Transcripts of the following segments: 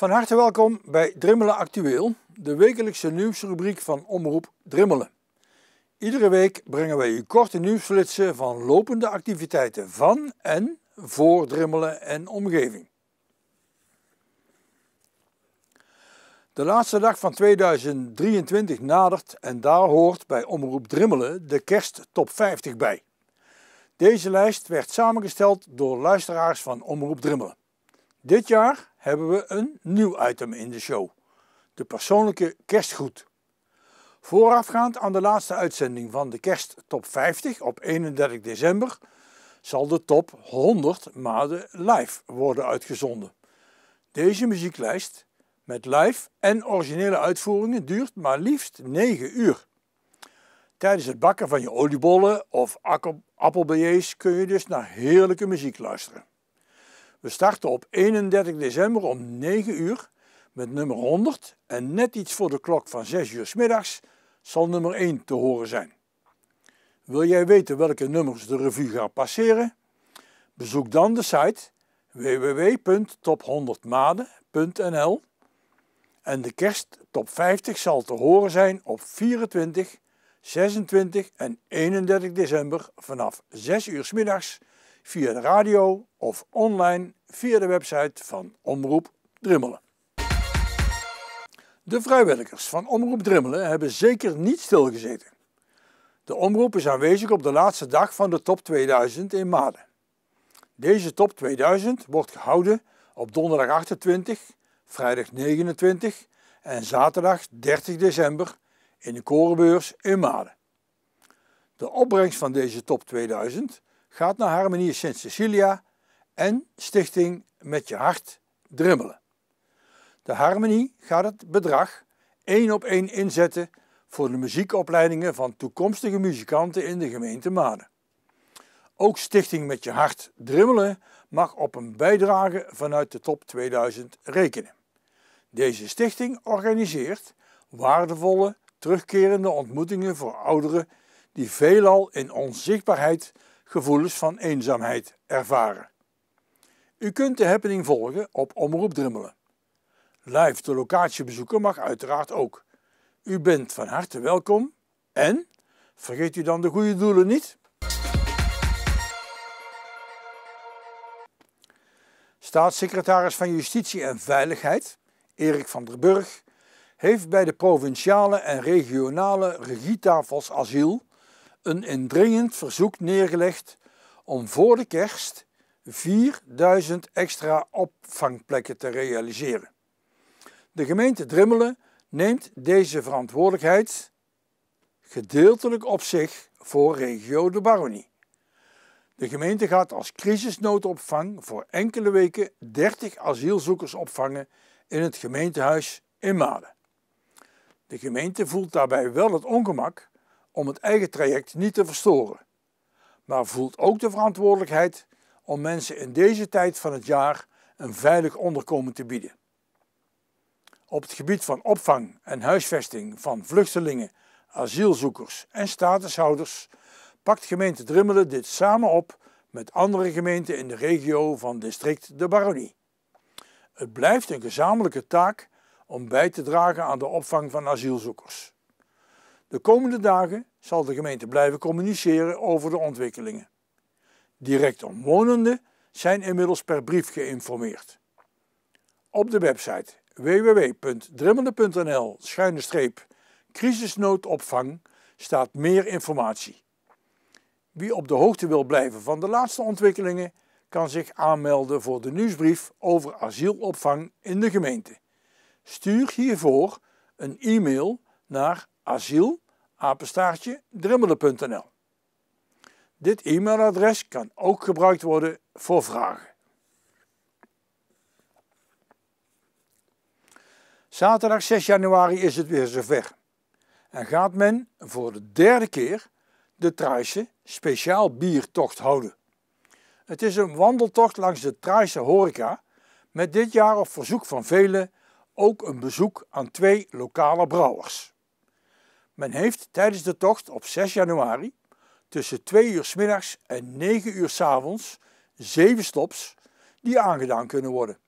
Van harte welkom bij Drimmelen Actueel, de wekelijkse nieuwsrubriek van Omroep Drimmelen. Iedere week brengen wij u korte nieuwsflitsen van lopende activiteiten van en voor Drimmelen en omgeving. De laatste dag van 2023 nadert en daar hoort bij Omroep Drimmelen de kerst top 50 bij. Deze lijst werd samengesteld door luisteraars van Omroep Drimmelen. Dit jaar hebben we een nieuw item in de show. De persoonlijke kerstgroet. Voorafgaand aan de laatste uitzending van de kerst top 50 op 31 december zal de top 100 maanden live worden uitgezonden. Deze muzieklijst met live en originele uitvoeringen duurt maar liefst 9 uur. Tijdens het bakken van je oliebollen of appelbillets kun je dus naar heerlijke muziek luisteren. We starten op 31 december om 9 uur met nummer 100 en net iets voor de klok van 6 uur s middags zal nummer 1 te horen zijn. Wil jij weten welke nummers de revue gaan passeren? Bezoek dan de site www.top100maden.nl en de kerst top 50 zal te horen zijn op 24, 26 en 31 december vanaf 6 uur s middags via de radio of online via de website van Omroep Drimmelen. De vrijwilligers van Omroep Drimmelen hebben zeker niet stilgezeten. De omroep is aanwezig op de laatste dag van de Top 2000 in Maden. Deze Top 2000 wordt gehouden op donderdag 28, vrijdag 29 en zaterdag 30 december in de Korenbeurs in Maden. De opbrengst van deze Top 2000 gaat naar Harmonie Sint Cecilia en Stichting Met Je Hart Drimmelen. De Harmonie gaat het bedrag één op één inzetten voor de muziekopleidingen van toekomstige muzikanten in de gemeente Maden. Ook Stichting Met Je Hart Drimmelen mag op een bijdrage vanuit de top 2000 rekenen. Deze stichting organiseert waardevolle terugkerende ontmoetingen voor ouderen die veelal in onzichtbaarheid gevoelens van eenzaamheid ervaren. U kunt de happening volgen op Omroep Drimmelen. Live de locatie bezoeken mag uiteraard ook. U bent van harte welkom en vergeet u dan de goede doelen niet. Staatssecretaris van Justitie en Veiligheid, Erik van der Burg, heeft bij de provinciale en regionale regietafels asiel een indringend verzoek neergelegd om voor de kerst 4000 extra opvangplekken te realiseren. De gemeente Drimmelen neemt deze verantwoordelijkheid gedeeltelijk op zich voor regio de Baronie. De gemeente gaat als crisisnoodopvang voor enkele weken 30 asielzoekers opvangen in het gemeentehuis in Maden. De gemeente voelt daarbij wel het ongemak om het eigen traject niet te verstoren, maar voelt ook de verantwoordelijkheid om mensen in deze tijd van het jaar een veilig onderkomen te bieden. Op het gebied van opvang en huisvesting van vluchtelingen, asielzoekers en statushouders pakt gemeente Drimmelen dit samen op met andere gemeenten in de regio van district de Baronie. Het blijft een gezamenlijke taak om bij te dragen aan de opvang van asielzoekers. De komende dagen zal de gemeente blijven communiceren over de ontwikkelingen. Direct omwonenden zijn inmiddels per brief geïnformeerd. Op de website www.drimmelen.nl-crisisnoodopvang staat meer informatie. Wie op de hoogte wil blijven van de laatste ontwikkelingen, kan zich aanmelden voor de nieuwsbrief over asielopvang in de gemeente. Stuur hiervoor een e-mail naar asiel, drimmelen.nl. Dit e-mailadres kan ook gebruikt worden voor vragen. Zaterdag 6 januari is het weer zover. En gaat men voor de derde keer de Traise speciaal biertocht houden. Het is een wandeltocht langs de Traise horeca met dit jaar op verzoek van velen ook een bezoek aan twee lokale brouwers. Men heeft tijdens de tocht op 6 januari tussen 2 uur s middags en 9 uur s avonds zeven stops die aangedaan kunnen worden.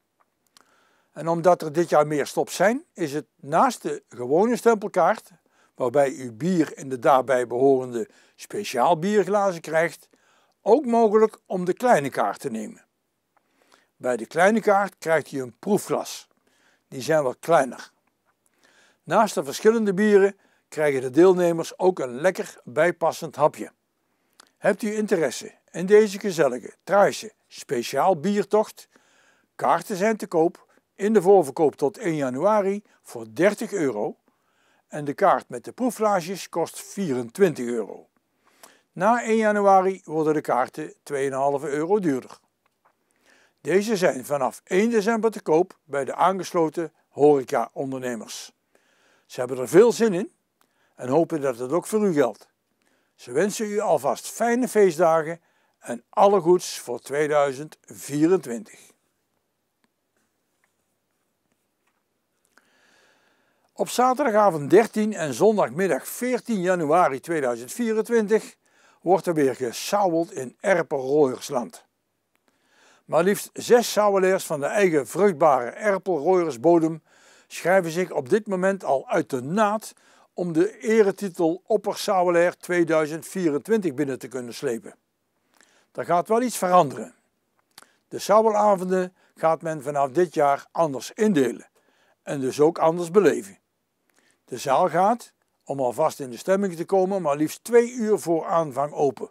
En omdat er dit jaar meer stops zijn, is het naast de gewone stempelkaart, waarbij u bier in de daarbij behorende speciaal bierglazen krijgt, ook mogelijk om de kleine kaart te nemen. Bij de kleine kaart krijgt u een proefglas. Die zijn wat kleiner. Naast de verschillende bieren krijgen de deelnemers ook een lekker bijpassend hapje. Hebt u interesse in deze gezellige, truisje, speciaal biertocht? Kaarten zijn te koop in de voorverkoop tot 1 januari voor 30 euro en de kaart met de proeflages kost 24 euro. Na 1 januari worden de kaarten 2,5 euro duurder. Deze zijn vanaf 1 december te koop bij de aangesloten horeca-ondernemers. Ze hebben er veel zin in en hopen dat het ook voor u geldt. Ze wensen u alvast fijne feestdagen en alle goeds voor 2024. Op zaterdagavond 13 en zondagmiddag 14 januari 2024 wordt er weer gesauweld in Erpelrooiersland. Maar liefst zes sauweleers van de eigen vruchtbare Erpelrooiersbodem schrijven zich op dit moment al uit de naad om de eretitel Oppersauwelair 2024 binnen te kunnen slepen. Daar gaat wel iets veranderen. De Sauwelavonden gaat men vanaf dit jaar anders indelen en dus ook anders beleven. De zaal gaat, om alvast in de stemming te komen, maar liefst twee uur voor aanvang open.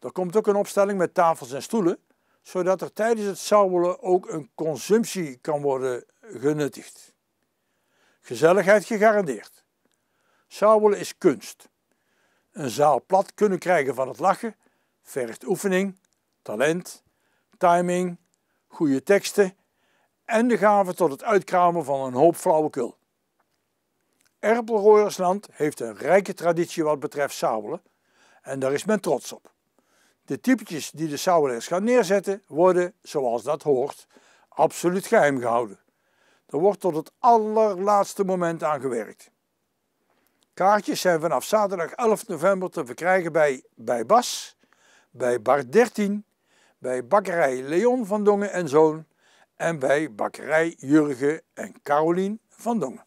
Er komt ook een opstelling met tafels en stoelen, zodat er tijdens het sauwelen ook een consumptie kan worden genuttigd. Gezelligheid gegarandeerd. Sauwelen is kunst. Een zaal plat kunnen krijgen van het lachen vergt oefening, talent, timing, goede teksten en de gave tot het uitkramen van een hoop flauwekul. Erpelrooiersland heeft een rijke traditie wat betreft sauwelen en daar is men trots op. De typetjes die de sauwelaars gaan neerzetten worden, zoals dat hoort, absoluut geheim gehouden. Er wordt tot het allerlaatste moment aan gewerkt. Kaartjes zijn vanaf zaterdag 11 november te verkrijgen bij, bij Bas, bij Bar 13, bij bakkerij Leon van Dongen en Zoon en bij bakkerij Jurgen en Carolien van Dongen.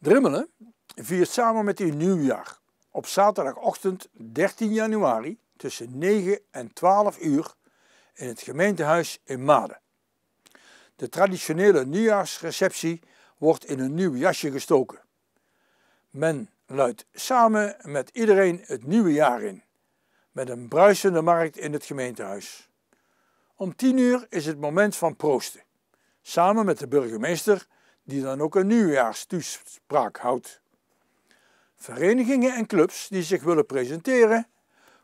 Drimmelen viert samen met uw nieuwjaar op zaterdagochtend 13 januari tussen 9 en 12 uur in het gemeentehuis in Maden. De traditionele nieuwjaarsreceptie wordt in een nieuw jasje gestoken. Men luidt samen met iedereen het nieuwe jaar in, met een bruisende markt in het gemeentehuis. Om tien uur is het moment van proosten, samen met de burgemeester, die dan ook een nieuwjaarstoespraak houdt. Verenigingen en clubs die zich willen presenteren,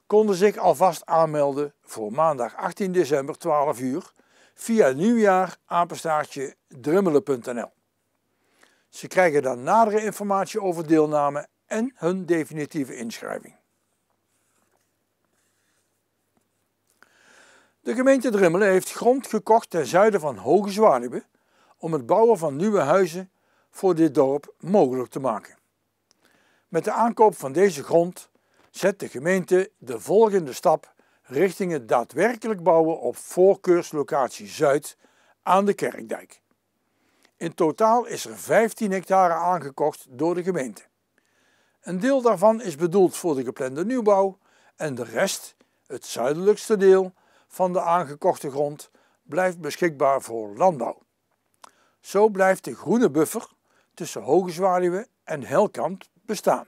konden zich alvast aanmelden voor maandag 18 december 12 uur via nieuwjaar drimmelen.nl. Ze krijgen dan nadere informatie over deelname en hun definitieve inschrijving. De gemeente Drimmelen heeft grond gekocht ten zuiden van Hoge Zwaluwe om het bouwen van nieuwe huizen voor dit dorp mogelijk te maken. Met de aankoop van deze grond zet de gemeente de volgende stap richting het daadwerkelijk bouwen op voorkeurslocatie Zuid aan de Kerkdijk. In totaal is er 15 hectare aangekocht door de gemeente. Een deel daarvan is bedoeld voor de geplande nieuwbouw en de rest, het zuidelijkste deel van de aangekochte grond, blijft beschikbaar voor landbouw. Zo blijft de groene buffer tussen Hoge Zwaluwe en Helkamp bestaan.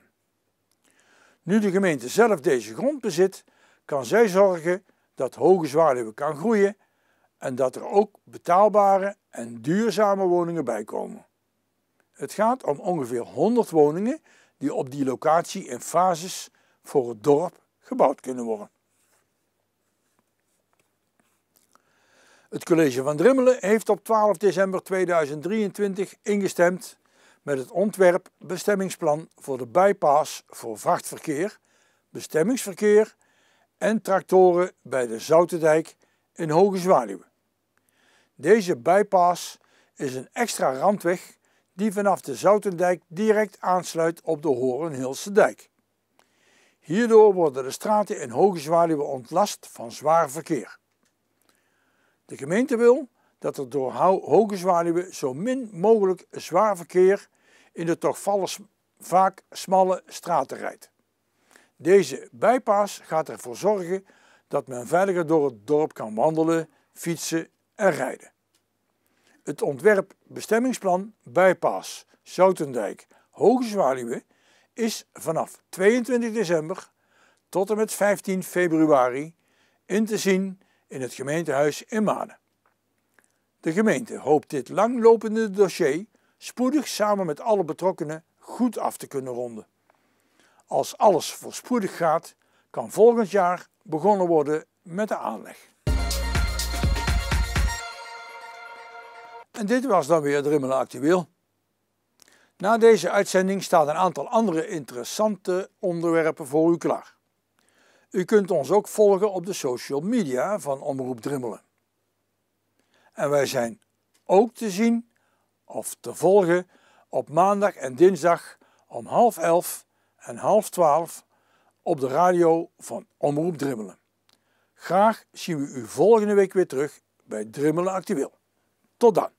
Nu de gemeente zelf deze grond bezit, kan zij zorgen dat Hoge Zwaluwe kan groeien en dat er ook betaalbare en duurzame woningen bij komen. Het gaat om ongeveer 100 woningen die op die locatie in fases voor het dorp gebouwd kunnen worden. Het college van Drimmelen heeft op 12 december 2023 ingestemd met het ontwerp bestemmingsplan voor de bypass voor vrachtverkeer, bestemmingsverkeer en tractoren bij de Zoutendijk in Hoge Zwaluwen. Deze bypass is een extra randweg die vanaf de Zoutendijk direct aansluit op de Horenhilse dijk. Hierdoor worden de straten in Hoge Zwaluwe ontlast van zwaar verkeer. De gemeente wil dat er door Hoge Zwaluwe zo min mogelijk zwaar verkeer in de toch vaak smalle straten rijdt. Deze bypass gaat ervoor zorgen dat men veiliger door het dorp kan wandelen, fietsen rijden. Het ontwerp bestemmingsplan Bypass zoutendijk Hoge Zwaluwe is vanaf 22 december tot en met 15 februari in te zien in het gemeentehuis in Manen. De gemeente hoopt dit langlopende dossier spoedig samen met alle betrokkenen goed af te kunnen ronden. Als alles voorspoedig gaat, kan volgend jaar begonnen worden met de aanleg. En dit was dan weer Drimmelen Actueel. Na deze uitzending staan een aantal andere interessante onderwerpen voor u klaar. U kunt ons ook volgen op de social media van Omroep Drimmelen. En wij zijn ook te zien of te volgen op maandag en dinsdag om half elf en half twaalf op de radio van Omroep Drimmelen. Graag zien we u volgende week weer terug bij Drimmelen Actueel. Tot dan!